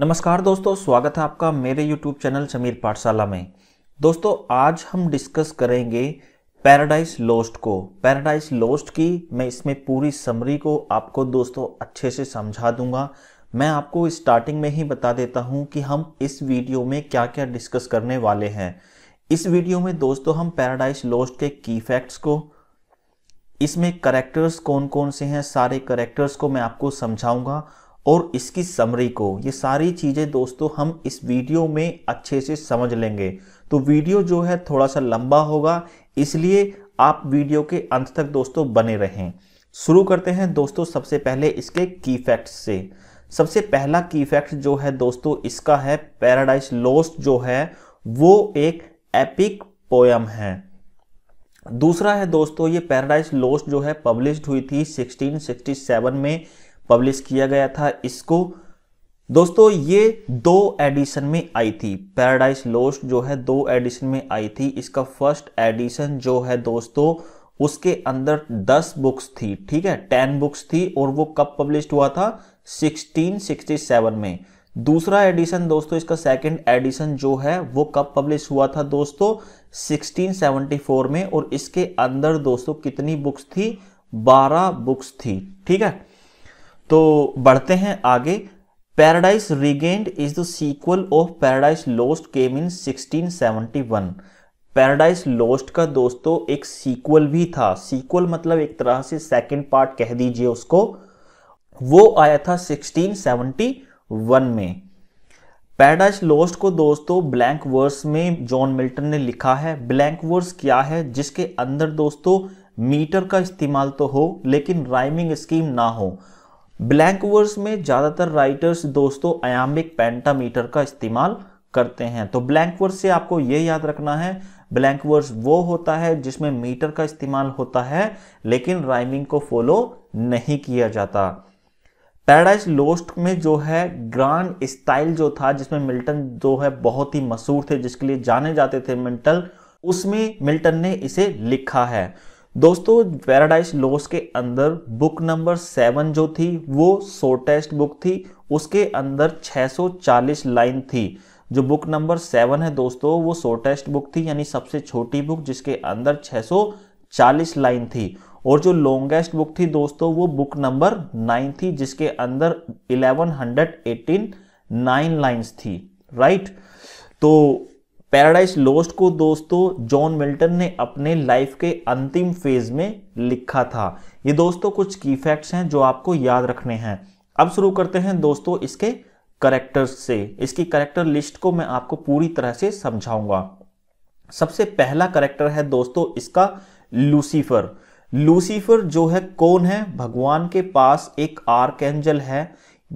नमस्कार दोस्तों स्वागत है आपका मेरे यूट्यूब चैनल समीर पाठशाला में दोस्तों आज हम डिस्कस करेंगे पैराडाइज लोस्ट को पैराडाइज लोस्ट की मैं इसमें पूरी समरी को आपको दोस्तों अच्छे से समझा दूंगा मैं आपको स्टार्टिंग में ही बता देता हूं कि हम इस वीडियो में क्या क्या डिस्कस करने वाले हैं इस वीडियो में दोस्तों हम पैराडाइज लोस्ट के की फैक्ट्स को इसमें करेक्टर्स कौन कौन से हैं सारे करेक्टर्स को मैं आपको समझाऊंगा और इसकी समरी को ये सारी चीज़ें दोस्तों हम इस वीडियो में अच्छे से समझ लेंगे तो वीडियो जो है थोड़ा सा लंबा होगा इसलिए आप वीडियो के अंत तक दोस्तों बने रहें शुरू करते हैं दोस्तों सबसे पहले इसके की फैक्ट्स से सबसे पहला की फैक्ट जो है दोस्तों इसका है पैराडाइज लॉस्ट जो है वो एक एपिक पोयम है दूसरा है दोस्तों ये पैराडाइज लॉस्ट जो है पब्लिश हुई थी 1667 में पब्लिश किया गया था इसको दोस्तों ये दो एडिशन में आई थी पैराडाइज लोस्ट जो है दो एडिशन में आई थी इसका फर्स्ट एडिशन जो है दोस्तों उसके अंदर 10 बुक्स थी ठीक है 10 बुक्स थी और वो कब पब्लिश हुआ था 1667 में दूसरा एडिशन दोस्तों इसका सेकंड एडिशन जो है वो कब पब्लिश हुआ था दोस्तों 1674 में और इसके अंदर दोस्तों कितनी बुक्स थी 12 बुक्स थी ठीक है तो बढ़ते हैं आगे Paradise Regained is the sequel of Paradise Lost came in 1671 Paradise Lost का दोस्तों एक सीक्वल भी था सीक्वल मतलब एक तरह से सेकेंड पार्ट कह दीजिए उसको वो आया था 1671 में पैराडाइज लोस्ट को दोस्तों ब्लैंक वर्स में जॉन मिल्टन ने लिखा है ब्लैंक वर्स क्या है जिसके अंदर दोस्तों मीटर का इस्तेमाल तो हो लेकिन राइमिंग स्कीम ना हो ब्लैंक वर्स में ज़्यादातर राइटर्स दोस्तों अयाम्बिक पेंटामीटर का इस्तेमाल करते हैं तो ब्लैंक वर्स से आपको ये याद रखना है ब्लैंक वर्स वो होता है जिसमें मीटर का इस्तेमाल होता है लेकिन राइमिंग को फॉलो नहीं किया जाता पैराडाइज लोस्ट में जो है ग्रांड स्टाइल जो था जिसमें मिल्टन जो है बहुत ही मशहूर थे जिसके लिए जाने जाते थे मिल्टन उसमें मिल्टन ने इसे लिखा है दोस्तों पैराडाइज लॉस के अंदर बुक नंबर सेवन जो थी वो शॉर्टेस्ट बुक थी उसके अंदर 640 लाइन थी जो बुक नंबर सेवन है दोस्तों वो शॉर्टेस्ट बुक थी यानी सबसे छोटी बुक जिसके अंदर 640 लाइन थी और जो लॉन्गेस्ट बुक थी दोस्तों वो बुक नंबर नाइन थी जिसके अंदर 1118 नाइन लाइन्स थी राइट तो पैराडाइज लोस्ट को दोस्तों जॉन मिल्टन ने अपने लाइफ के अंतिम फेज में लिखा था ये दोस्तों कुछ की फैक्ट्स हैं जो आपको याद रखने हैं अब शुरू करते हैं दोस्तों इसके करेक्टर्स से इसकी करेक्टर लिस्ट को मैं आपको पूरी तरह से समझाऊंगा सबसे पहला करेक्टर है दोस्तों इसका लूसीफर लूसीफर जो है कौन है भगवान के पास एक आर्क एंजल है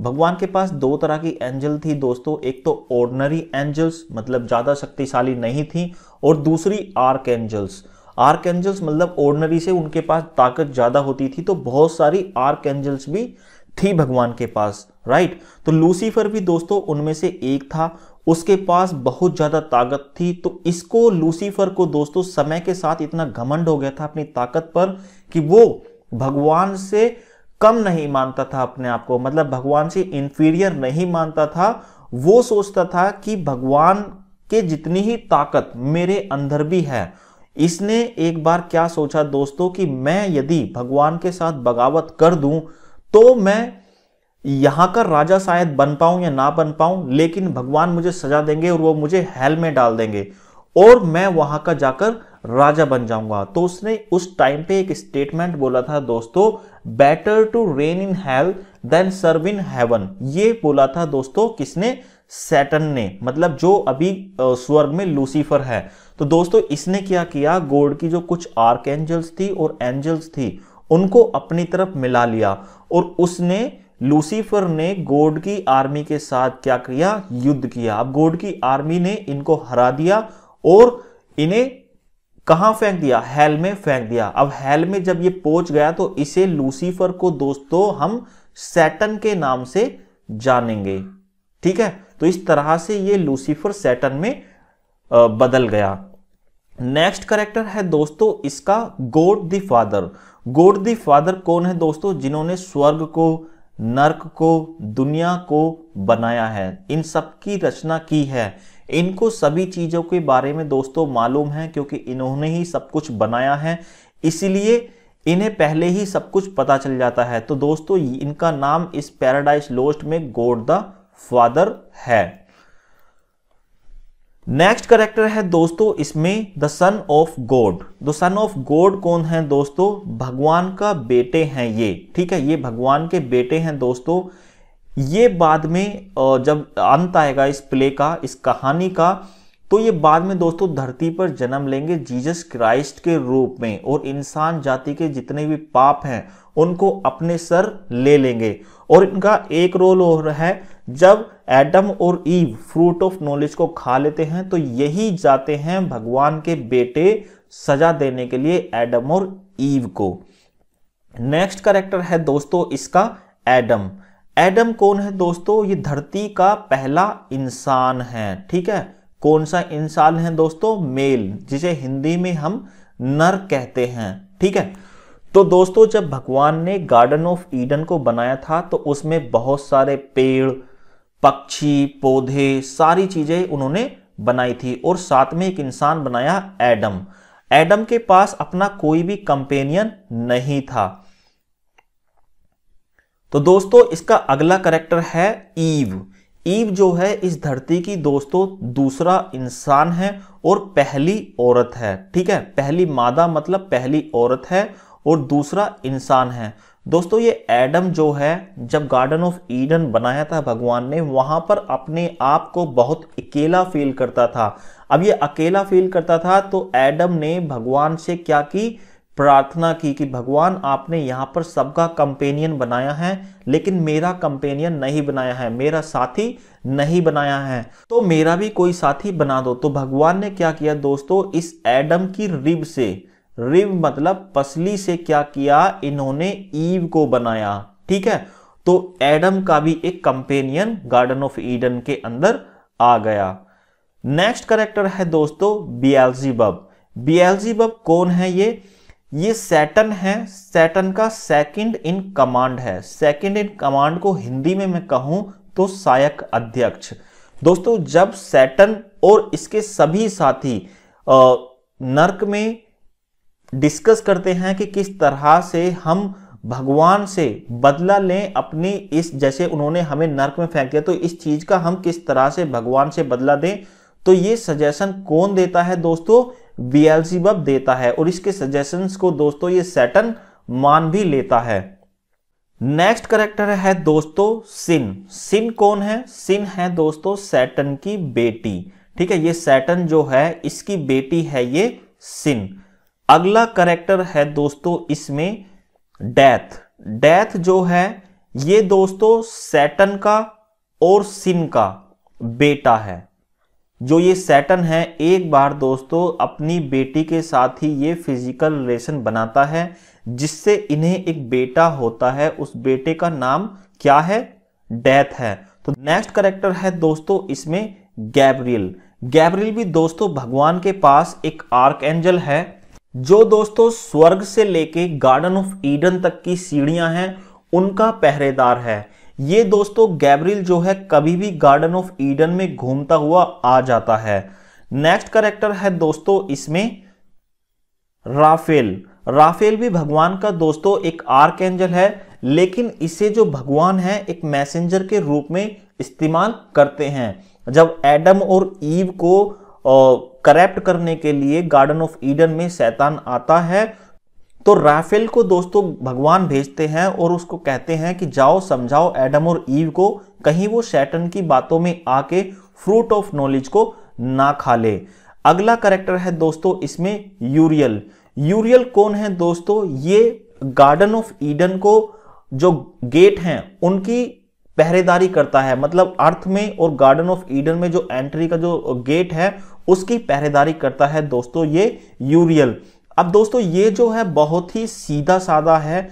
भगवान के पास दो तरह की एंजल थी दोस्तों एक तो ऑर्डनरी एंजल्स मतलब ज़्यादा शक्तिशाली नहीं थी और दूसरी आर्क एंजल्स आर्क एंजल्स मतलब ऑर्डनरी से उनके पास ताकत ज़्यादा होती थी तो बहुत सारी आर्क एंजल्स भी थी भगवान के पास राइट तो लूसीफर भी दोस्तों उनमें से एक था उसके पास बहुत ज़्यादा ताकत थी तो इसको लूसीफर को दोस्तों समय के साथ इतना घमंड हो गया था अपनी ताकत पर कि वो भगवान से कम नहीं मानता था अपने आप को मतलब भगवान से इंफीरियर नहीं मानता था वो सोचता था कि भगवान के जितनी ही ताकत मेरे अंदर भी है इसने एक बार क्या सोचा दोस्तों कि मैं यदि भगवान के साथ बगावत कर दूं तो मैं यहां का राजा शायद बन पाऊं या ना बन पाऊं लेकिन भगवान मुझे सजा देंगे और वो मुझे हेल में डाल देंगे और मैं वहां का जाकर राजा बन जाऊंगा तो उसने उस टाइम पे एक स्टेटमेंट बोला था दोस्तों better to reign in hell than serve in heaven ये बोला था दोस्तों किसने सेटन ने मतलब जो अभी स्वर्ग में लूसीफर है तो दोस्तों इसने क्या किया गोड की जो कुछ आर्क एंजल्स थी और एंजल्स थी उनको अपनी तरफ मिला लिया और उसने लूसीफर ने गोड की आर्मी के साथ क्या किया युद्ध किया अब गोड की आर्मी ने इनको हरा दिया और इन्हें कहाँ फेंक दिया हेल में फेंक दिया अब हेल में जब ये पहुंच गया तो इसे लूसीफर को दोस्तों हम सैटन के नाम से जानेंगे ठीक है तो इस तरह से ये लूसीफर सैटन में बदल गया नेक्स्ट करेक्टर है दोस्तों इसका God the father God the father कौन है दोस्तों जिन्होंने स्वर्ग को नर्क को दुनिया को बनाया है इन सब की रचना की है इनको सभी चीज़ों के बारे में दोस्तों मालूम है क्योंकि इन्होंने ही सब कुछ बनाया है इसलिए इन्हें पहले ही सब कुछ पता चल जाता है तो दोस्तों इनका नाम इस पैराडाइज लोस्ट में गोड द फादर है नेक्स्ट करेक्टर है दोस्तों इसमें the son of God the son of God कौन है दोस्तों भगवान का बेटे हैं ये ठीक है ये भगवान के बेटे हैं दोस्तों ये बाद में जब अंत आएगा इस प्ले का इस कहानी का तो ये बाद में दोस्तों धरती पर जन्म लेंगे जीसस क्राइस्ट के रूप में और इंसान जाति के जितने भी पाप हैं उनको अपने सर ले लेंगे और इनका एक रोल और है जब एडम और ईव फ्रूट ऑफ नॉलेज को खा लेते हैं तो यही जाते हैं भगवान के बेटे सजा देने के लिए एडम और ईव को नेक्स्ट करेक्टर है दोस्तों इसका एडम एडम कौन है दोस्तों ये धरती का पहला इंसान है ठीक है कौन सा इंसान है दोस्तों मेल जिसे हिंदी में हम नर कहते हैं ठीक है तो दोस्तों जब भगवान ने गार्डन ऑफ ईडन को बनाया था तो उसमें बहुत सारे पेड़ पक्षी पौधे सारी चीजें उन्होंने बनाई थी और साथ में एक इंसान बनाया एडम एडम के पास अपना कोई भी कंपेनियन नहीं था तो दोस्तों इसका अगला करेक्टर है ईव ईव जो है इस धरती की दोस्तों दूसरा इंसान है और पहली औरत है ठीक है पहली मादा मतलब पहली औरत है और दूसरा इंसान है दोस्तों ये एडम जो है जब गार्डन ऑफ ईडन बनाया था भगवान ने वहां पर अपने आप को बहुत अकेला फील करता था अब ये अकेला फील करता था तो एडम ने भगवान से क्या की प्रार्थना की कि भगवान आपने यहाँ पर सबका कंपेनियन बनाया है लेकिन मेरा कंपेनियन नहीं बनाया है मेरा साथी नहीं बनाया है तो मेरा भी कोई साथी बना दो तो भगवान ने क्या किया दोस्तों इस एडम की रिब से रिब मतलब पसली से क्या किया इन्होंने ईव को बनाया ठीक है तो एडम का भी एक कंपेनियन गार्डन ऑफ ईडन के अंदर आ गया नेक्स्ट करेक्टर है दोस्तों बियालजीबब बियालजीबब कौन है ये ये सैटन है सैटन का सेकंड इन कमांड है सेकंड इन कमांड को हिंदी में मैं कहूं तो सहायक अध्यक्ष दोस्तों जब सैटन और इसके सभी साथी नरक में डिस्कस करते हैं कि किस तरह से हम भगवान से बदला लें अपनी इस जैसे उन्होंने हमें नरक में फेंक दिया तो इस चीज का हम किस तरह से भगवान से बदला दें तो ये सजेशन कौन देता है दोस्तों बीएलसी देता है और इसके सजेशंस को दोस्तों ये सेटन मान भी लेता है नेक्स्ट करेक्टर है दोस्तों सिन सिन कौन है सिन है दोस्तों सैटन की बेटी ठीक है ये सैटन जो है इसकी बेटी है ये सिन अगला करेक्टर है दोस्तों इसमें डेथ डेथ जो है ये दोस्तों सैटन का और सिन का बेटा है जो ये सैटन है एक बार दोस्तों अपनी बेटी के साथ ही ये फिजिकल रिलेशन बनाता है जिससे इन्हें एक बेटा होता है उस बेटे का नाम क्या है डेथ है तो नेक्स्ट करेक्टर है दोस्तों इसमें गैब्रियल गैब्रियल भी दोस्तों भगवान के पास एक आर्क एंजल है जो दोस्तों स्वर्ग से लेके गार्डन ऑफ ईडन तक की सीढ़ियां हैं उनका पहरेदार है ये दोस्तों गैब्रिल जो है कभी भी गार्डन ऑफ ईडन में घूमता हुआ आ जाता है नेक्स्ट करेक्टर है दोस्तों इसमें राफेल राफेल भी भगवान का दोस्तों एक आर्क एंजल है लेकिन इसे जो भगवान है एक मैसेंजर के रूप में इस्तेमाल करते हैं जब एडम और ईव को करप्ट करने के लिए गार्डन ऑफ ईडन में शैतान आता है तो राफेल को दोस्तों भगवान भेजते हैं और उसको कहते हैं कि जाओ समझाओ एडम और ईव को कहीं वो शैटन की बातों में आके फ्रूट ऑफ नॉलेज को ना खा ले अगला करेक्टर है दोस्तों इसमें यूरियल यूरियल कौन है दोस्तों ये गार्डन ऑफ ईडन को जो गेट हैं उनकी पहरेदारी करता है मतलब अर्थ में और गार्डन ऑफ ईडन में जो एंट्री का जो गेट है उसकी पहरेदारी करता है दोस्तों ये यूरियल अब दोस्तों ये जो है बहुत ही सीधा साधा है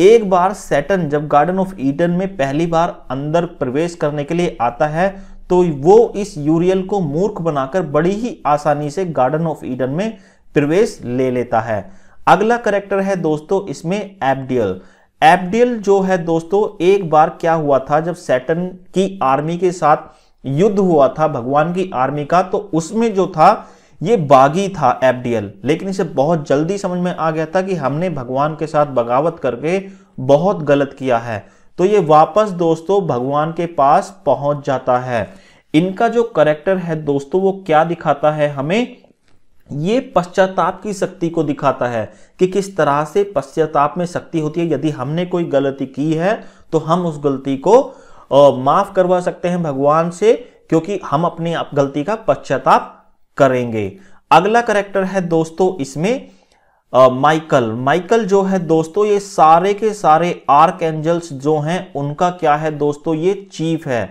एक बार सेटन जब गार्डन ऑफ ईडन में पहली बार अंदर प्रवेश करने के लिए आता है तो वो इस यूरियल को मूर्ख बनाकर बड़ी ही आसानी से गार्डन ऑफ ईडन में प्रवेश ले लेता है अगला करेक्टर है दोस्तों इसमें एबडियल एबडियल जो है दोस्तों एक बार क्या हुआ था जब सेटन की आर्मी के साथ युद्ध हुआ था भगवान की आर्मी का तो उसमें जो था ये बागी था एबडीएल लेकिन इसे बहुत जल्दी समझ में आ गया था कि हमने भगवान के साथ बगावत करके बहुत गलत किया है तो ये वापस दोस्तों भगवान के पास पहुंच जाता है इनका जो करेक्टर है दोस्तों वो क्या दिखाता है हमें ये पश्चाताप की शक्ति को दिखाता है कि किस तरह से पश्चाताप में शक्ति होती है यदि हमने कोई गलती की है तो हम उस गलती को माफ करवा सकते हैं भगवान से क्योंकि हम अपनी गलती का पश्चाताप करेंगे अगला करेक्टर है दोस्तों इसमें माइकल uh, माइकल जो है दोस्तों ये सारे के सारे आर्क एंजल्स जो हैं उनका क्या है दोस्तों ये चीफ है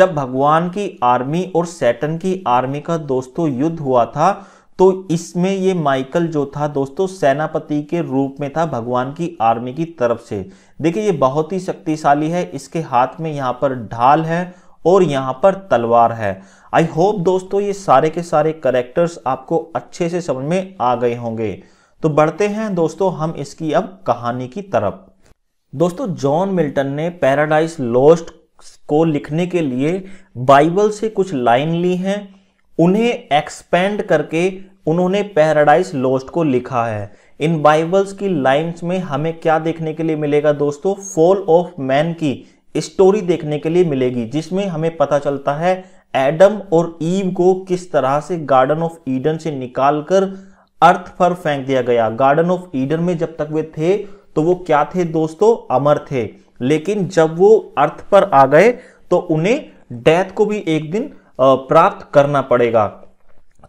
जब भगवान की आर्मी और सैटन की आर्मी का दोस्तों युद्ध हुआ था तो इसमें ये माइकल जो था दोस्तों सेनापति के रूप में था भगवान की आर्मी की तरफ से देखिए ये बहुत ही शक्तिशाली है इसके हाथ में यहाँ पर ढाल है और यहाँ पर तलवार है आई होप दोस्तों ये सारे के सारे करेक्टर्स आपको अच्छे से समझ में आ गए होंगे तो बढ़ते हैं दोस्तों हम इसकी अब कहानी की तरफ दोस्तों जॉन मिल्टन ने पैराडाइज लॉस्ट को लिखने के लिए बाइबल से कुछ लाइन ली हैं उन्हें एक्सपेंड करके उन्होंने पैराडाइज लॉस्ट को लिखा है इन बाइबल्स की लाइंस में हमें क्या देखने के लिए मिलेगा दोस्तों फॉल ऑफ मैन की स्टोरी देखने के लिए मिलेगी जिसमें हमें पता चलता है एडम और ईव को किस तरह से गार्डन ऑफ ईडन से निकालकर अर्थ पर फेंक दिया गया गार्डन ऑफ ईडन में जब तक वे थे तो वो क्या थे दोस्तों अमर थे लेकिन जब वो अर्थ पर आ गए तो उन्हें डेथ को भी एक दिन प्राप्त करना पड़ेगा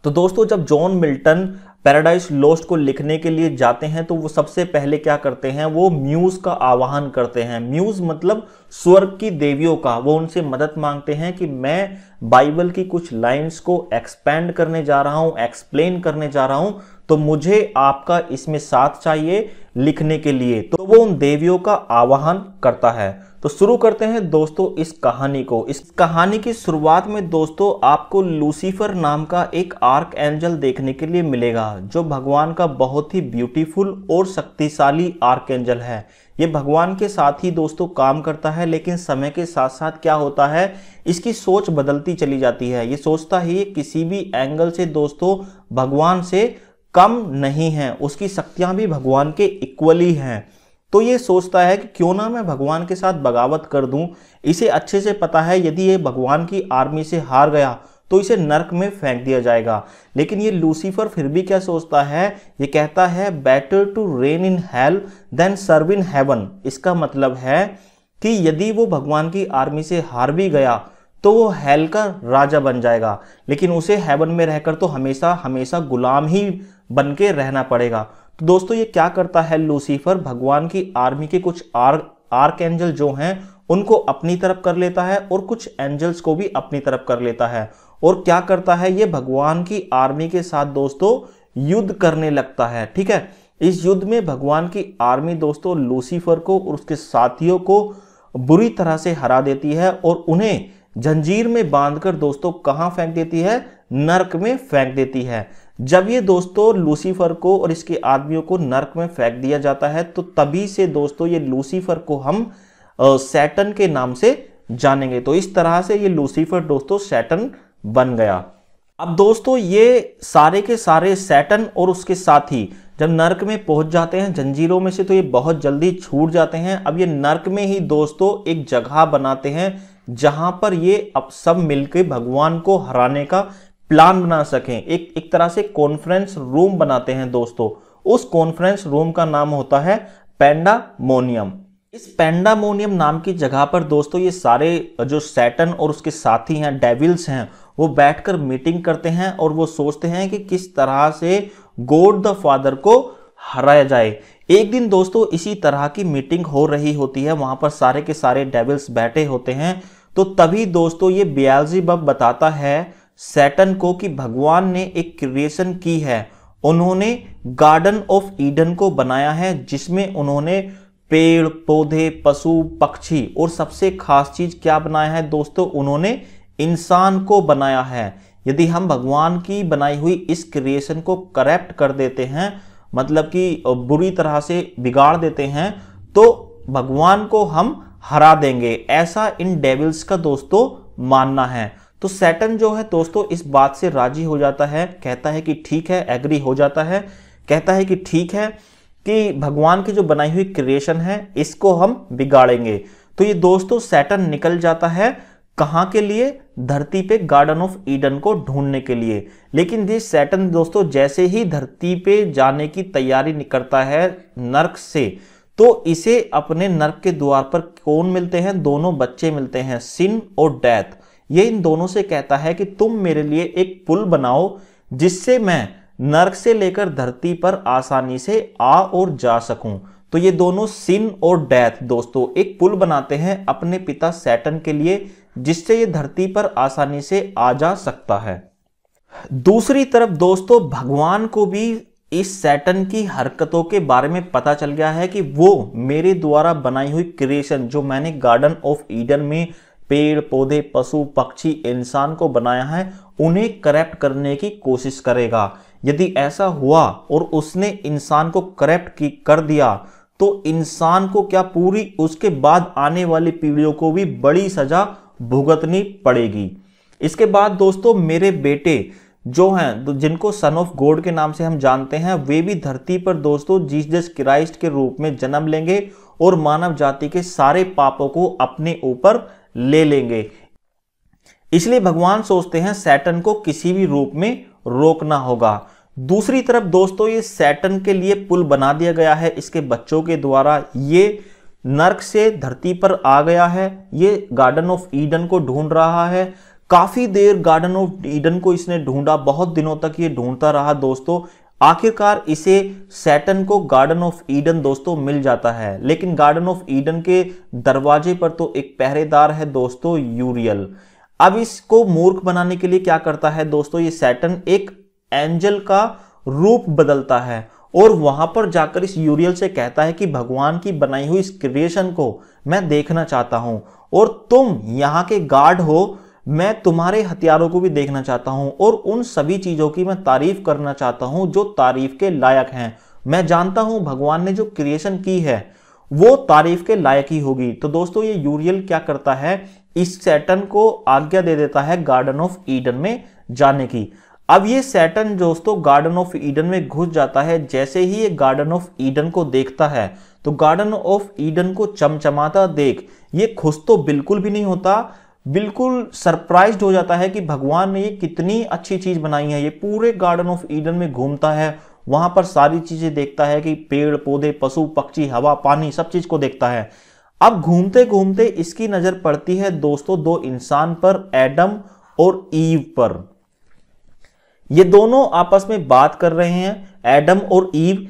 तो दोस्तों जब जॉन मिल्टन पैराडाइज लोस्ट को लिखने के लिए जाते हैं तो वो सबसे पहले क्या करते हैं वो म्यूज का आवाहन करते हैं म्यूज मतलब स्वर्ग की देवियों का वो उनसे मदद मांगते हैं कि मैं बाइबल की कुछ लाइंस को एक्सपैंड करने जा रहा हूं एक्सप्लेन करने जा रहा हूं तो मुझे आपका इसमें साथ चाहिए लिखने के लिए तो वो उन देवियों का आवाहन करता है तो शुरू करते हैं दोस्तों इस कहानी को इस कहानी की शुरुआत में दोस्तों आपको लूसीफर नाम का एक आर्क एंजल देखने के लिए मिलेगा जो भगवान का बहुत ही ब्यूटीफुल और शक्तिशाली आर्क एंजल है ये भगवान के साथ ही दोस्तों काम करता है लेकिन समय के साथ साथ क्या होता है इसकी सोच बदलती चली जाती है ये सोचता ही किसी भी एंगल से दोस्तों भगवान से कम नहीं है उसकी शक्तियाँ भी भगवान के इक्वली हैं तो ये सोचता है कि क्यों ना मैं भगवान के साथ बगावत कर दूं इसे अच्छे से पता है यदि ये भगवान की आर्मी से हार गया तो इसे नरक में फेंक दिया जाएगा लेकिन ये लूसीफर फिर भी क्या सोचता है ये कहता है better to reign in hell than serve in heaven इसका मतलब है कि यदि वो भगवान की आर्मी से हार भी गया तो वो हेल का राजा बन जाएगा लेकिन उसे हेवन में रहकर तो हमेशा हमेशा गुलाम ही बन के रहना पड़ेगा तो दोस्तों ये क्या करता है लूसीफर भगवान की आर्मी के कुछ आर आर्क एंजल जो हैं उनको अपनी तरफ कर लेता है और कुछ एंजल्स को भी अपनी तरफ कर लेता है और क्या करता है ये भगवान की आर्मी के साथ दोस्तों युद्ध करने लगता है ठीक है इस युद्ध में भगवान की आर्मी दोस्तों लूसीफर को और उसके साथियों को बुरी तरह से हरा देती है और उन्हें जंजीर में बांधकर दोस्तों कहाँ फेंक देती है नरक में फेंक देती है जब ये दोस्तों लूसीफर को और इसके आदमियों को नर्क में फेंक दिया जाता है तो तभी से दोस्तों ये लूसीफर को हम सैटन के नाम से जानेंगे तो इस तरह से ये लूसीफर दोस्तों सैटन बन गया अब दोस्तों ये सारे के सारे सैटन और उसके साथ ही जब नर्क में पहुंच जाते हैं जंजीरों में से तो ये बहुत जल्दी छूट जाते हैं अब ये नर्क में ही दोस्तों एक जगह बनाते हैं जहां पर ये अब सब मिलकर भगवान को हराने का प्लान बना सकें एक एक तरह से कॉन्फ्रेंस रूम बनाते हैं दोस्तों उस कॉन्फ्रेंस रूम का नाम होता है पेंडामोनियम इस पेंडामोनियम नाम की जगह पर दोस्तों ये सारे जो सैटन और उसके साथी हैं डेविल्स हैं वो बैठकर मीटिंग करते हैं और वो सोचते हैं कि किस तरह से गोड द फादर को हराया जाए एक दिन दोस्तों इसी तरह की मीटिंग हो रही होती है वहां पर सारे के सारे डेविल्स बैठे होते हैं तो तभी दोस्तों ये बयालजी बताता है सैटन को कि भगवान ने एक क्रिएशन की है उन्होंने गार्डन ऑफ ईडन को बनाया है जिसमें उन्होंने पेड़ पौधे पशु पक्षी और सबसे खास चीज क्या बनाया है दोस्तों उन्होंने इंसान को बनाया है यदि हम भगवान की बनाई हुई इस क्रिएशन को करेक्ट कर देते हैं मतलब कि बुरी तरह से बिगाड़ देते हैं तो भगवान को हम हरा देंगे ऐसा इन डेविल्स का दोस्तों मानना है तो सैटन जो है दोस्तों इस बात से राजी हो जाता है कहता है कि ठीक है एग्री हो जाता है कहता है कि ठीक है कि भगवान की जो बनाई हुई क्रिएशन है इसको हम बिगाड़ेंगे तो ये दोस्तों सैटन निकल जाता है कहाँ के लिए धरती पे गार्डन ऑफ ईडन को ढूंढने के लिए लेकिन ये सैटन दोस्तों जैसे ही धरती पे जाने की तैयारी निकलता है नर्क से तो इसे अपने नर्क के द्वार पर कौन मिलते हैं दोनों बच्चे मिलते हैं सिन और डेथ ये इन दोनों से कहता है कि तुम मेरे लिए एक पुल बनाओ जिससे मैं नर्क से लेकर धरती पर आसानी से आ और जा सकूं तो ये दोनों सिन और डेथ दोस्तों एक पुल बनाते हैं अपने पिता सैटन के लिए जिससे ये धरती पर आसानी से आ जा सकता है दूसरी तरफ दोस्तों भगवान को भी इस सैटन की हरकतों के बारे में पता चल गया है कि वो मेरे द्वारा बनाई हुई क्रिएशन जो मैंने गार्डन ऑफ ईडन में पेड़ पौधे पशु पक्षी इंसान को बनाया है उन्हें करप्ट करने की कोशिश करेगा यदि ऐसा हुआ और उसने इंसान को करप्ट कर दिया तो इंसान को क्या पूरी उसके बाद आने वाली पीढ़ियों को भी बड़ी सजा भुगतनी पड़ेगी इसके बाद दोस्तों मेरे बेटे जो हैं जिनको सन ऑफ गॉड के नाम से हम जानते हैं वे भी धरती पर दोस्तों जीसस क्राइस्ट के रूप में जन्म लेंगे और मानव जाति के सारे पापों को अपने ऊपर ले लेंगे इसलिए भगवान सोचते हैं सैटन को किसी भी रूप में रोकना होगा दूसरी तरफ दोस्तों ये सैटन के लिए पुल बना दिया गया है इसके बच्चों के द्वारा ये नर्क से धरती पर आ गया है ये गार्डन ऑफ ईडन को ढूंढ रहा है काफ़ी देर गार्डन ऑफ ईडन को इसने ढूंढा बहुत दिनों तक ये ढूंढता रहा दोस्तों आखिरकार इसे सैटन को गार्डन ऑफ ईडन दोस्तों मिल जाता है लेकिन गार्डन ऑफ ईडन के दरवाजे पर तो एक पहरेदार है दोस्तों यूरियल अब इसको मूर्ख बनाने के लिए क्या करता है दोस्तों ये सैटन एक एंजल का रूप बदलता है और वहां पर जाकर इस यूरियल से कहता है कि भगवान की बनाई हुई इस क्रिएशन को मैं देखना चाहता हूं और तुम यहाँ के गार्ड हो मैं तुम्हारे हथियारों को भी देखना चाहता हूं और उन सभी चीज़ों की मैं तारीफ करना चाहता हूं जो तारीफ के लायक हैं मैं जानता हूं भगवान ने जो क्रिएशन की है वो तारीफ के लायक ही होगी तो दोस्तों ये यूरियल क्या करता है इस सैटन को आज्ञा दे देता है गार्डन ऑफ ईडन में जाने की अब ये सैटन दोस्तों गार्डन ऑफ ईडन में घुस जाता है जैसे ही ये गार्डन ऑफ ईडन को देखता है तो गार्डन ऑफ ईडन को चमचमाता देख ये खुश तो बिल्कुल भी नहीं होता बिल्कुल सरप्राइज हो जाता है कि भगवान ने ये कितनी अच्छी चीज़ बनाई है ये पूरे गार्डन ऑफ ईडन में घूमता है वहां पर सारी चीज़ें देखता है कि पेड़ पौधे पशु पक्षी हवा पानी सब चीज़ को देखता है अब घूमते घूमते इसकी नज़र पड़ती है दोस्तों दो इंसान पर एडम और ईव पर ये दोनों आपस में बात कर रहे हैं एडम और ईव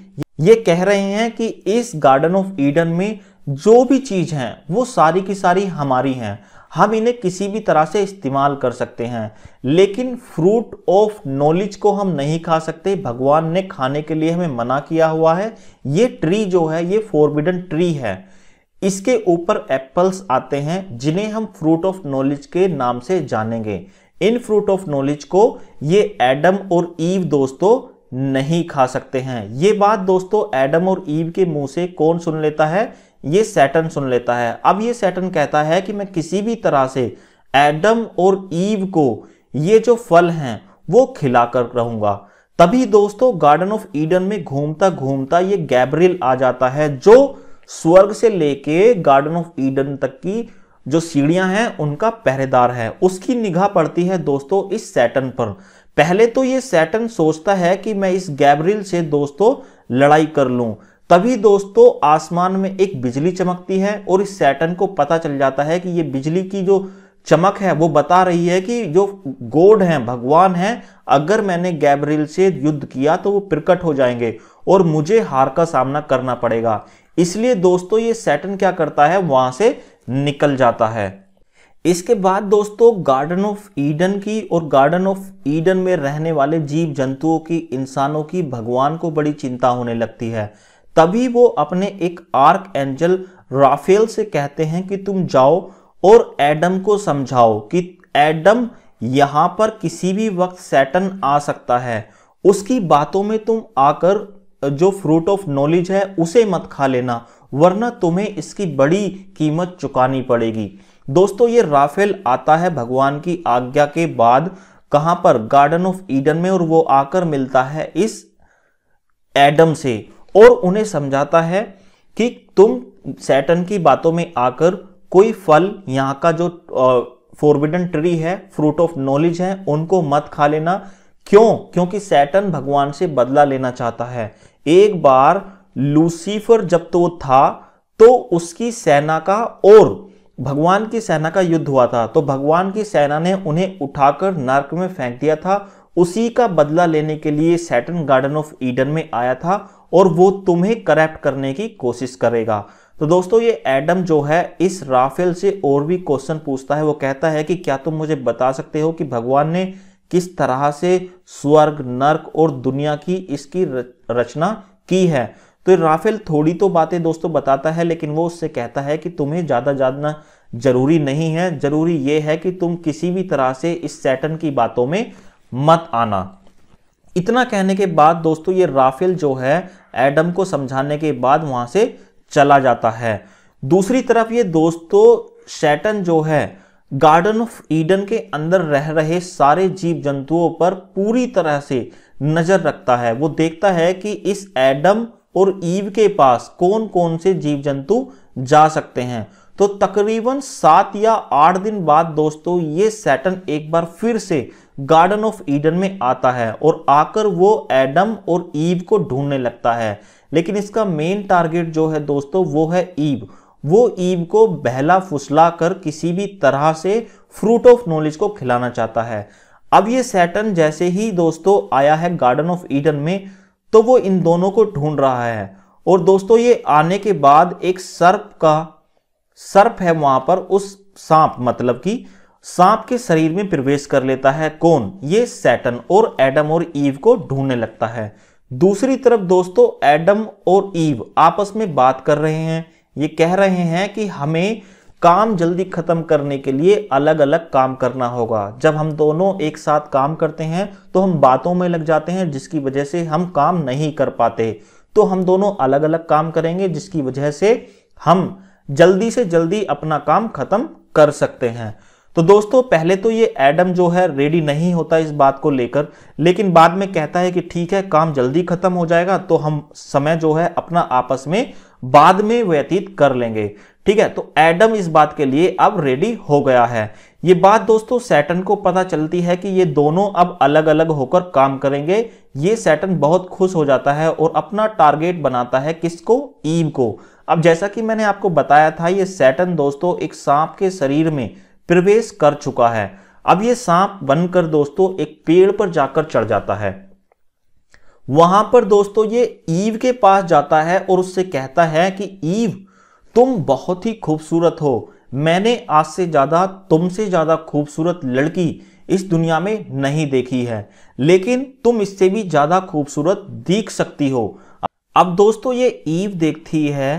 ये कह रहे हैं कि इस गार्डन ऑफ ईडन में जो भी चीज़ है वो सारी की सारी हमारी है हम इन्हें किसी भी तरह से इस्तेमाल कर सकते हैं लेकिन फ्रूट ऑफ नॉलेज को हम नहीं खा सकते भगवान ने खाने के लिए हमें मना किया हुआ है ये ट्री जो है ये फोरबिडन ट्री है इसके ऊपर एप्पल्स आते हैं जिन्हें हम फ्रूट ऑफ नॉलेज के नाम से जानेंगे इन फ्रूट ऑफ नॉलेज को ये एडम और ईव दोस्तों नहीं खा सकते हैं ये बात दोस्तों एडम और ईव के मुंह से कौन सुन लेता है ये सैटन सुन लेता है अब ये सैटन कहता है कि मैं किसी भी तरह से एडम और ईव को ये जो फल हैं वो खिलाकर रहूंगा तभी दोस्तों गार्डन ऑफ ईडन में घूमता घूमता ये गैब्रियल आ जाता है जो स्वर्ग से लेके गार्डन ऑफ ईडन तक की जो सीढ़ियां हैं उनका पहरेदार है उसकी निगाह पड़ती है दोस्तों इस सैटन पर पहले तो ये सैटन सोचता है कि मैं इस गैब्रिल से दोस्तों लड़ाई कर लूं तभी दोस्तों आसमान में एक बिजली चमकती है और इस सैटन को पता चल जाता है कि ये बिजली की जो चमक है वो बता रही है कि जो गोड हैं भगवान हैं अगर मैंने गैब्रियल से युद्ध किया तो वो प्रकट हो जाएंगे और मुझे हार का सामना करना पड़ेगा इसलिए दोस्तों ये सैटन क्या करता है वहां से निकल जाता है इसके बाद दोस्तों गार्डन ऑफ ईडन की और गार्डन ऑफ ईडन में रहने वाले जीव जंतुओं की इंसानों की भगवान को बड़ी चिंता होने लगती है तभी वो अपने एक आर्क एंजल राफेल से कहते हैं कि तुम जाओ और एडम को समझाओ कि एडम यहां पर किसी भी वक्त सैटन आ सकता है उसकी बातों में तुम आकर जो फ्रूट ऑफ नॉलेज है उसे मत खा लेना वरना तुम्हें इसकी बड़ी कीमत चुकानी पड़ेगी दोस्तों ये राफेल आता है भगवान की आज्ञा के बाद कहां पर गार्डन ऑफ ईडन में और वो आकर मिलता है इस एडम से और उन्हें समझाता है कि तुम सैटन की बातों में आकर कोई फल यहाँ का जो फोरबिडन ट्री है फ्रूट ऑफ नॉलेज है उनको मत खा लेना क्यों क्योंकि सैटन भगवान से बदला लेना चाहता है एक बार लूसीफर जब तो था तो उसकी सेना का और भगवान की सेना का युद्ध हुआ था तो भगवान की सेना ने उन्हें उठाकर नर्क में फेंक दिया था उसी का बदला लेने के लिए सैटन गार्डन ऑफ ईडन में आया था और वो तुम्हें करप्ट करने की कोशिश करेगा तो दोस्तों ये एडम जो है इस राफेल से और भी क्वेश्चन पूछता है वो कहता है कि क्या तुम मुझे बता सकते हो कि भगवान ने किस तरह से स्वर्ग नर्क और दुनिया की इसकी रचना की है तो राफेल थोड़ी तो बातें दोस्तों बताता है लेकिन वो उससे कहता है कि तुम्हें ज़्यादा जानना जरूरी नहीं है जरूरी ये है कि तुम किसी भी तरह से इस सैटन की बातों में मत आना इतना कहने के बाद दोस्तों ये राफेल जो है एडम को समझाने के बाद वहां से चला जाता है दूसरी तरफ ये दोस्तों शैटन जो है गार्डन ऑफ ईडन के अंदर रह रहे सारे जीव जंतुओं पर पूरी तरह से नजर रखता है वो देखता है कि इस एडम और ईव के पास कौन कौन से जीव जंतु जा सकते हैं तो तकरीबन सात या आठ दिन बाद दोस्तों ये सैटन एक बार फिर से गार्डन ऑफ ईडन में आता है और आकर वो एडम और ईव को ढूंढने लगता है लेकिन इसका मेन टारगेट जो है दोस्तों वो है ईव वो ईव को बहला फुसला कर किसी भी तरह से फ्रूट ऑफ नॉलेज को खिलाना चाहता है अब ये सैटन जैसे ही दोस्तों आया है गार्डन ऑफ ईडन में तो वो इन दोनों को ढूंढ रहा है और दोस्तों ये आने के बाद एक सर्प का सर्प है वहां पर उस सांप मतलब की सांप के शरीर में प्रवेश कर लेता है कौन ये सैटन और एडम और ईव को ढूंढने लगता है दूसरी तरफ दोस्तों एडम और ईव आपस में बात कर रहे हैं ये कह रहे हैं कि हमें काम जल्दी खत्म करने के लिए अलग अलग काम करना होगा जब हम दोनों एक साथ काम करते हैं तो हम बातों में लग जाते हैं जिसकी वजह से हम काम नहीं कर पाते तो हम दोनों अलग अलग काम करेंगे जिसकी वजह से हम जल्दी से जल्दी अपना काम खत्म कर सकते हैं तो दोस्तों पहले तो ये एडम जो है रेडी नहीं होता इस बात को लेकर लेकिन बाद में कहता है कि ठीक है काम जल्दी खत्म हो जाएगा तो हम समय जो है अपना आपस में बाद में व्यतीत कर लेंगे ठीक है तो एडम इस बात के लिए अब रेडी हो गया है ये बात दोस्तों सैटन को पता चलती है कि ये दोनों अब अलग अलग होकर काम करेंगे ये सैटन बहुत खुश हो जाता है और अपना टारगेट बनाता है किसको ईव को अब जैसा कि मैंने आपको बताया था ये सैटन दोस्तों एक सांप के शरीर में प्रवेश कर चुका है अब ये सांप बनकर दोस्तों एक पेड़ पर जाकर चढ़ जाता है वहां पर दोस्तों ये ईव के पास जाता है और उससे कहता है कि ईव तुम बहुत ही खूबसूरत हो मैंने आज से ज्यादा तुमसे ज्यादा खूबसूरत लड़की इस दुनिया में नहीं देखी है लेकिन तुम इससे भी ज्यादा खूबसूरत दिख सकती हो अब दोस्तों ये ईव देखती है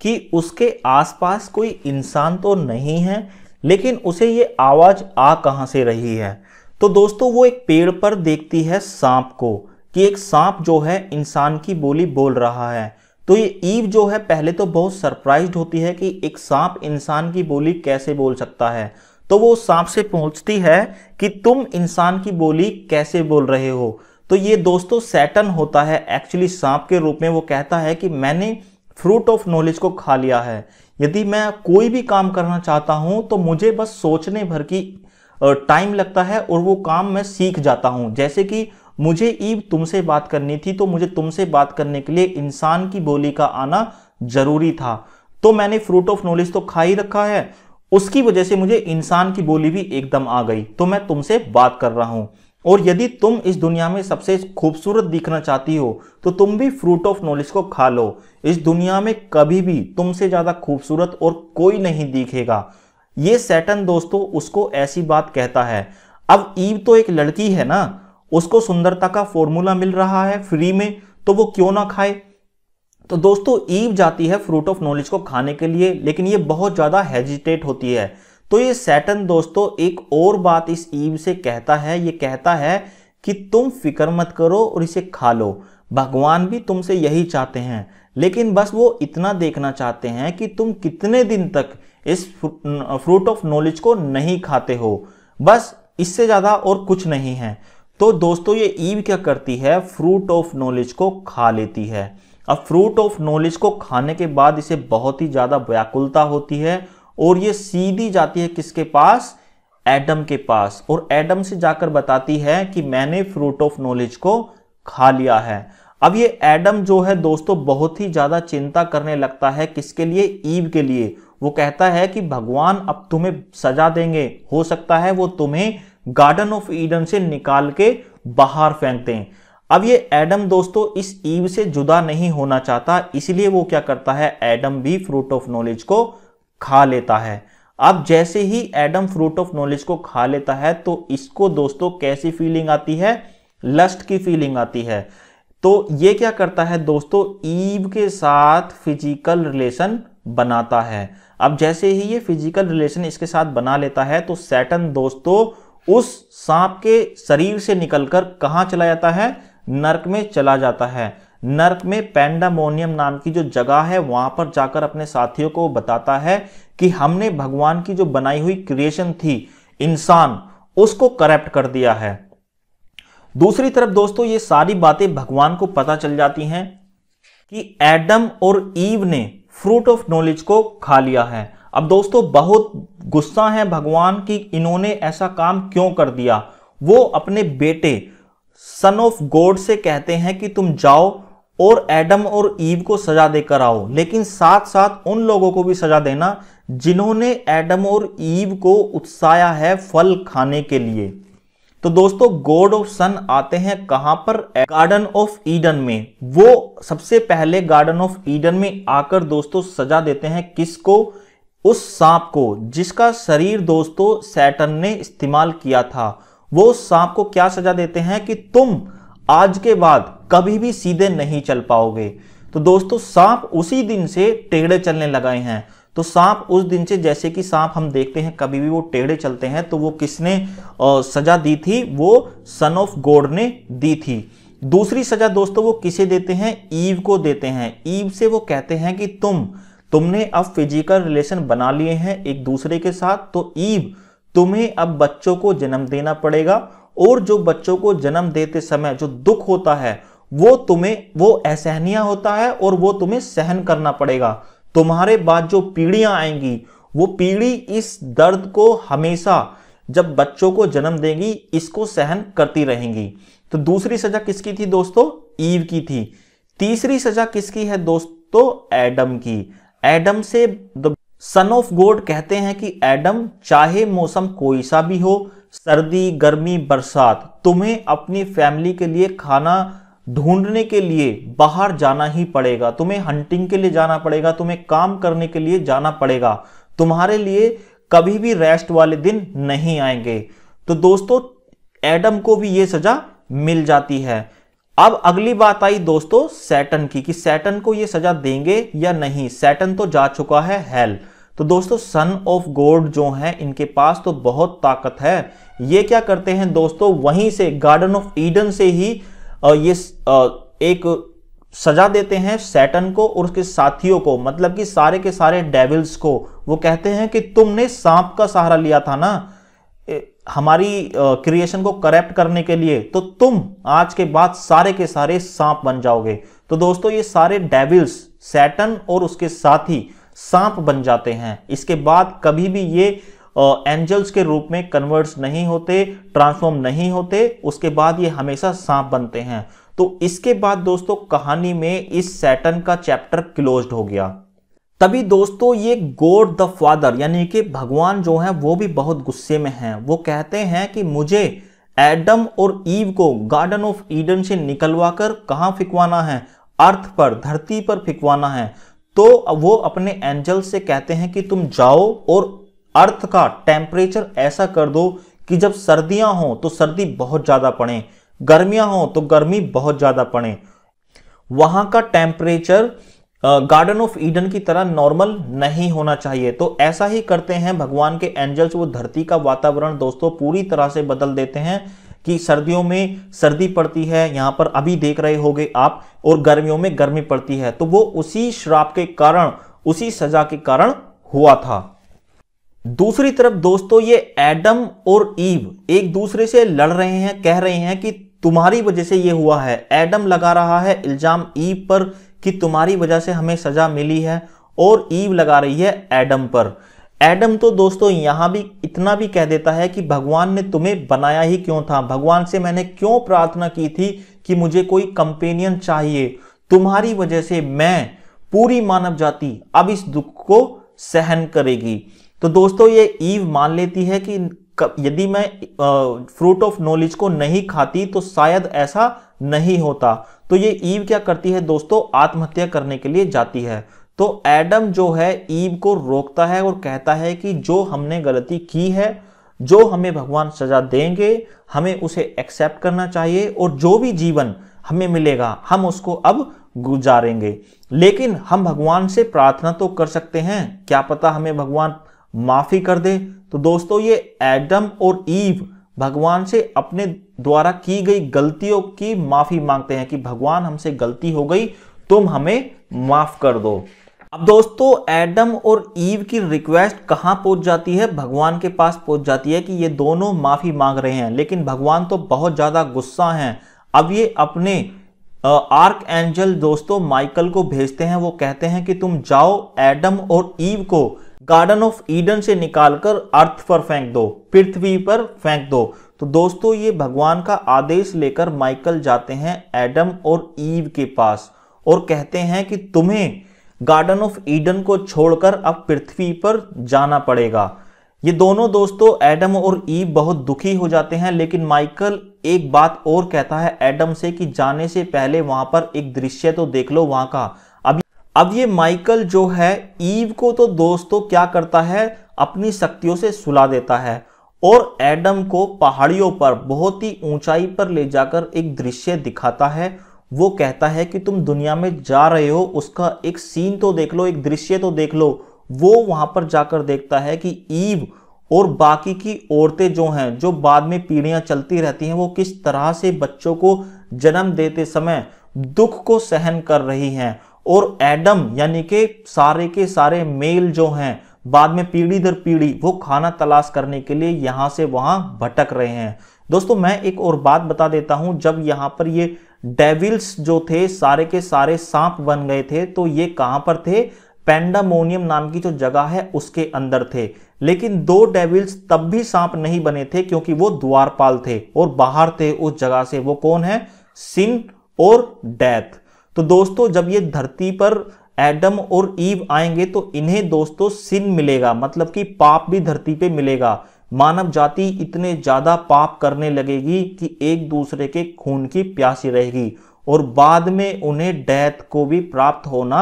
कि उसके आसपास कोई इंसान तो नहीं है लेकिन उसे ये आवाज़ आ कहां से रही है तो दोस्तों वो एक पेड़ पर देखती है सांप को कि एक सांप जो है इंसान की बोली बोल रहा है तो ये ईव जो है पहले तो बहुत सरप्राइज होती है कि एक सांप इंसान की बोली कैसे बोल सकता है तो वो सांप से पूछती है कि तुम इंसान की बोली कैसे बोल रहे हो तो ये दोस्तों सैटन होता है एक्चुअली सांप के रूप में वो कहता है कि मैंने फ्रूट ऑफ नॉलेज को खा लिया है यदि मैं कोई भी काम करना चाहता हूं तो मुझे बस सोचने भर की टाइम लगता है और वो काम मैं सीख जाता हूं जैसे कि मुझे ईब तुमसे बात करनी थी तो मुझे तुमसे बात करने के लिए इंसान की बोली का आना जरूरी था तो मैंने फ्रूट ऑफ नॉलेज तो खा ही रखा है उसकी वजह से मुझे इंसान की बोली भी एकदम आ गई तो मैं तुमसे बात कर रहा हूं और यदि तुम इस दुनिया में सबसे खूबसूरत दिखना चाहती हो तो तुम भी फ्रूट ऑफ नॉलेज को खा लो इस दुनिया में कभी भी तुमसे ज़्यादा खूबसूरत और कोई नहीं दिखेगा ये सैटन दोस्तों उसको ऐसी बात कहता है अब ईव तो एक लड़की है ना उसको सुंदरता का फॉर्मूला मिल रहा है फ्री में तो वो क्यों ना खाए तो दोस्तों ईव जाती है फ्रूट ऑफ नॉलेज को खाने के लिए लेकिन ये बहुत ज़्यादा हेजिटेट होती है तो ये सैटन दोस्तों एक और बात इस ईव से कहता है ये कहता है कि तुम फिक्र मत करो और इसे खा लो भगवान भी तुमसे यही चाहते हैं लेकिन बस वो इतना देखना चाहते हैं कि तुम कितने दिन तक इस फ्रूट ऑफ नॉलेज को नहीं खाते हो बस इससे ज़्यादा और कुछ नहीं है तो दोस्तों ये ईव क्या करती है फ्रूट ऑफ नॉलेज को खा लेती है अब फ्रूट ऑफ नॉलेज को खाने के बाद इसे बहुत ही ज़्यादा व्याकुलता होती है और ये सीधी जाती है किसके पास एडम के पास और एडम से जाकर बताती है कि मैंने फ्रूट ऑफ नॉलेज को खा लिया है अब ये एडम जो है दोस्तों बहुत ही ज्यादा चिंता करने लगता है किसके लिए ईव के लिए वो कहता है कि भगवान अब तुम्हें सजा देंगे हो सकता है वो तुम्हें गार्डन ऑफ ईडन से निकाल के बाहर फेंकते दें अब ये एडम दोस्तों इस ईव से जुदा नहीं होना चाहता इसलिए वो क्या करता है एडम भी फ्रूट ऑफ नॉलेज को खा लेता है अब जैसे ही एडम फ्रूट ऑफ नॉलेज को खा लेता है तो इसको दोस्तों कैसी फीलिंग आती है लस्ट की फीलिंग आती है तो ये क्या करता है दोस्तों ईव के साथ फिजिकल रिलेशन बनाता है अब जैसे ही ये फिजिकल रिलेशन इसके साथ बना लेता है तो सैटन दोस्तों उस सांप के शरीर से निकलकर कहाँ चला जाता है नर्क में चला जाता है नर्क में पैंडामोनियम नाम की जो जगह है वहां पर जाकर अपने साथियों को बताता है कि हमने भगवान की जो बनाई हुई क्रिएशन थी इंसान उसको करप्ट कर दिया है दूसरी तरफ दोस्तों ये सारी बातें भगवान को पता चल जाती हैं कि एडम और ईव ने फ्रूट ऑफ नॉलेज को खा लिया है अब दोस्तों बहुत गुस्सा है भगवान कि इन्होंने ऐसा काम क्यों कर दिया वो अपने बेटे सन ऑफ गॉड से कहते हैं कि तुम जाओ और एडम और ईव को सजा देकर आओ लेकिन साथ साथ उन लोगों को भी सजा देना जिन्होंने एडम और ईव को उत्साया है फल खाने के लिए तो दोस्तों गॉड ऑफ सन आते हैं कहां पर गार्डन ऑफ ईडन में वो सबसे पहले गार्डन ऑफ ईडन में आकर दोस्तों सजा देते हैं किसको उस सांप को जिसका शरीर दोस्तों सैटन ने इस्तेमाल किया था वो सांप को क्या सजा देते हैं कि तुम आज के बाद कभी भी सीधे नहीं चल पाओगे तो दोस्तों सांप उसी दिन से टेढ़े चलने लगाए हैं तो सांप उस दिन से जैसे कि सांप हम देखते हैं कभी भी वो टेढ़े चलते हैं तो वो किसने सजा दी थी वो सन ऑफ गॉड ने दी थी दूसरी सजा दोस्तों वो किसे देते हैं ईव को देते हैं ईव से वो कहते हैं कि तुम तुमने अब फिजिकल रिलेशन बना लिए हैं एक दूसरे के साथ तो ईव तुम्हें अब बच्चों को जन्म देना पड़ेगा और जो बच्चों को जन्म देते समय जो दुख होता है वो तुम्हें वो असहनीय होता है और वो तुम्हें सहन करना पड़ेगा तुम्हारे बाद जो पीढ़ियां आएंगी वो पीढ़ी इस दर्द को हमेशा जब बच्चों को जन्म देंगी इसको सहन करती रहेंगी तो दूसरी सजा किसकी थी दोस्तों ईव की थी तीसरी सजा किसकी है दोस्तों एडम की एडम से सन ऑफ गॉड कहते हैं कि एडम चाहे मौसम कोई सा भी हो सर्दी गर्मी बरसात तुम्हें अपनी फैमिली के लिए खाना ढूंढने के लिए बाहर जाना ही पड़ेगा तुम्हें हंटिंग के लिए जाना पड़ेगा तुम्हें काम करने के लिए जाना पड़ेगा तुम्हारे लिए कभी भी रेस्ट वाले दिन नहीं आएंगे तो दोस्तों एडम को भी ये सजा मिल जाती है अब अगली बात आई दोस्तों सैटन की कि सैटन को ये सजा देंगे या नहीं सैटन तो जा चुका है हेल तो दोस्तों सन ऑफ गॉड जो है इनके पास तो बहुत ताकत है ये क्या करते हैं दोस्तों वहीं से गार्डन ऑफ ईडन से ही ये एक सजा देते हैं सैटन को और उसके साथियों को मतलब कि सारे के सारे डेविल्स को वो कहते हैं कि तुमने सांप का सहारा लिया था ना हमारी क्रिएशन को करेप्ट करने के लिए तो तुम आज के बाद सारे के सारे सांप बन जाओगे तो दोस्तों ये सारे डेविल्स सैटन और उसके साथी सांप बन जाते हैं इसके बाद कभी भी ये एंजल्स के रूप में कन्वर्ट्स नहीं होते ट्रांसफॉर्म नहीं होते उसके बाद ये हमेशा सांप बनते हैं तो इसके बाद दोस्तों कहानी में इस सैटन का चैप्टर क्लोज हो गया तभी दोस्तों ये गोड द फादर यानी कि भगवान जो है वो भी बहुत गुस्से में हैं वो कहते हैं कि मुझे एडम और ईव को गार्डन ऑफ ईडन से निकलवा कर कहाँ फिकवाना है अर्थ पर धरती पर फिकवाना है तो वो अपने एंजल से कहते हैं कि तुम जाओ और अर्थ का टेम्परेचर ऐसा कर दो कि जब सर्दियां हों तो सर्दी बहुत ज़्यादा पड़े गर्मियां हों तो गर्मी बहुत ज़्यादा पड़े वहां का टेम्परेचर गार्डन ऑफ ईडन की तरह नॉर्मल नहीं होना चाहिए तो ऐसा ही करते हैं भगवान के एंजल्स वो धरती का वातावरण दोस्तों पूरी तरह से बदल देते हैं कि सर्दियों में सर्दी पड़ती है यहां पर अभी देख रहे होंगे आप और गर्मियों में गर्मी पड़ती है तो वो उसी श्राप के कारण उसी सजा के कारण हुआ था दूसरी तरफ दोस्तों ये एडम और ईव एक दूसरे से लड़ रहे हैं कह रहे हैं कि तुम्हारी वजह से ये हुआ है एडम लगा रहा है इल्जाम ईव पर कि तुम्हारी वजह से हमें सजा मिली है और ईव लगा रही है एडम पर एडम तो दोस्तों यहां भी इतना भी कह देता है कि भगवान ने तुम्हें बनाया ही क्यों था भगवान से मैंने क्यों प्रार्थना की थी कि मुझे कोई कंपेनियन चाहिए तुम्हारी वजह से मैं पूरी मानव जाति अब इस दुख को सहन करेगी तो दोस्तों ये ईव मान लेती है कि यदि मैं फ्रूट ऑफ नॉलेज को नहीं खाती तो शायद ऐसा नहीं होता तो ये ईव क्या करती है दोस्तों आत्महत्या करने के लिए जाती है तो एडम जो है ईव को रोकता है और कहता है कि जो हमने गलती की है जो हमें भगवान सजा देंगे हमें उसे एक्सेप्ट करना चाहिए और जो भी जीवन हमें मिलेगा हम उसको अब गुजारेंगे लेकिन हम भगवान से प्रार्थना तो कर सकते हैं क्या पता हमें भगवान माफी कर दे तो दोस्तों ये एडम और ईव भगवान से अपने द्वारा की गई गलतियों की माफी मांगते हैं कि भगवान हमसे गलती हो गई तुम हमें माफ कर दो अब दोस्तों एडम और ईव की रिक्वेस्ट कहाँ पहुंच जाती है भगवान के पास पहुंच जाती है कि ये दोनों माफी मांग रहे हैं लेकिन भगवान तो बहुत ज्यादा गुस्सा हैं अब ये अपने आर्क एंजल दोस्तों माइकल को भेजते हैं वो कहते हैं कि तुम जाओ एडम और ईव को गार्डन ऑफ ईडन से निकालकर अर्थ पर फेंक दो पृथ्वी पर फेंक दो तो दोस्तों ये भगवान का आदेश लेकर माइकल जाते हैं एडम और ईव के पास और कहते हैं कि तुम्हें गार्डन ऑफ ईडन को छोड़कर अब पृथ्वी पर जाना पड़ेगा ये दोनों दोस्तों एडम और ईव बहुत दुखी हो जाते हैं लेकिन माइकल एक बात और कहता है एडम से कि जाने से पहले वहां पर एक दृश्य तो देख लो वहां का अब ये माइकल जो है ईव को तो दोस्तों क्या करता है अपनी शक्तियों से सुला देता है और एडम को पहाड़ियों पर बहुत ही ऊंचाई पर ले जाकर एक दृश्य दिखाता है वो कहता है कि तुम दुनिया में जा रहे हो उसका एक सीन तो देख लो एक दृश्य तो देख लो वो वहां पर जाकर देखता है कि ईव और बाकी की औरतें जो हैं जो बाद में पीढ़ियां चलती रहती हैं वो किस तरह से बच्चों को जन्म देते समय दुख को सहन कर रही हैं और एडम यानी के सारे के सारे मेल जो हैं बाद में पीढ़ी दर पीढ़ी वो खाना तलाश करने के लिए यहां से वहां भटक रहे हैं दोस्तों मैं एक और बात बता देता हूं जब यहां पर ये डेविल्स जो थे सारे के सारे सांप बन गए थे तो ये कहां पर थे पेंडामोनियम नाम की जो जगह है उसके अंदर थे लेकिन दो डेविल्स तब भी सांप नहीं बने थे क्योंकि वो द्वारपाल थे और बाहर थे उस जगह से वो कौन है सिन और डेथ तो दोस्तों जब ये धरती पर एडम और ईव आएंगे तो इन्हें दोस्तों सिन मिलेगा मतलब कि पाप भी धरती पे मिलेगा मानव जाति इतने ज़्यादा पाप करने लगेगी कि एक दूसरे के खून की प्यासी रहेगी और बाद में उन्हें डेथ को भी प्राप्त होना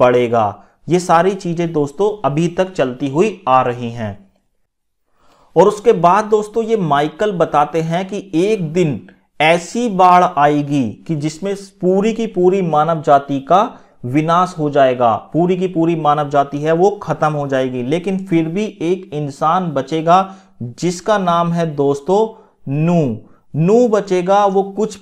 पड़ेगा ये सारी चीज़ें दोस्तों अभी तक चलती हुई आ रही हैं और उसके बाद दोस्तों ये माइकल बताते हैं कि एक दिन ऐसी बाढ़ आएगी कि जिसमें पूरी की पूरी मानव जाति का विनाश हो जाएगा पूरी की पूरी मानव जाति है वो खत्म हो जाएगी लेकिन फिर भी एक इंसान बचेगा जिसका नाम है दोस्तों नू नू बचेगा वो कुछ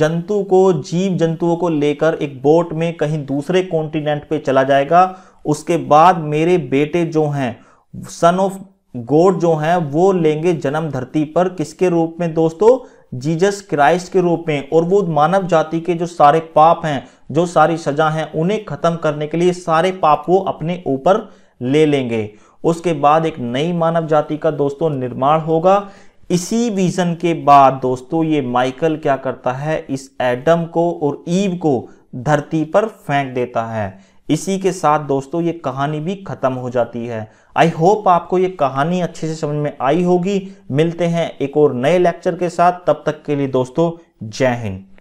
जंतु को जीव जंतुओं को लेकर एक बोट में कहीं दूसरे कॉन्टिनेंट पे चला जाएगा उसके बाद मेरे बेटे जो हैं सन ऑफ गोड जो हैं वो लेंगे जन्म धरती पर किसके रूप में दोस्तों जीजस क्राइस्ट के रूप में और वो मानव जाति के जो सारे पाप हैं जो सारी सजा हैं उन्हें खत्म करने के लिए सारे पाप वो अपने ऊपर ले लेंगे उसके बाद एक नई मानव जाति का दोस्तों निर्माण होगा इसी विजन के बाद दोस्तों ये माइकल क्या करता है इस एडम को और ईव को धरती पर फेंक देता है इसी के साथ दोस्तों ये कहानी भी ख़त्म हो जाती है आई होप आपको ये कहानी अच्छे से समझ में आई होगी मिलते हैं एक और नए लेक्चर के साथ तब तक के लिए दोस्तों जय हिंद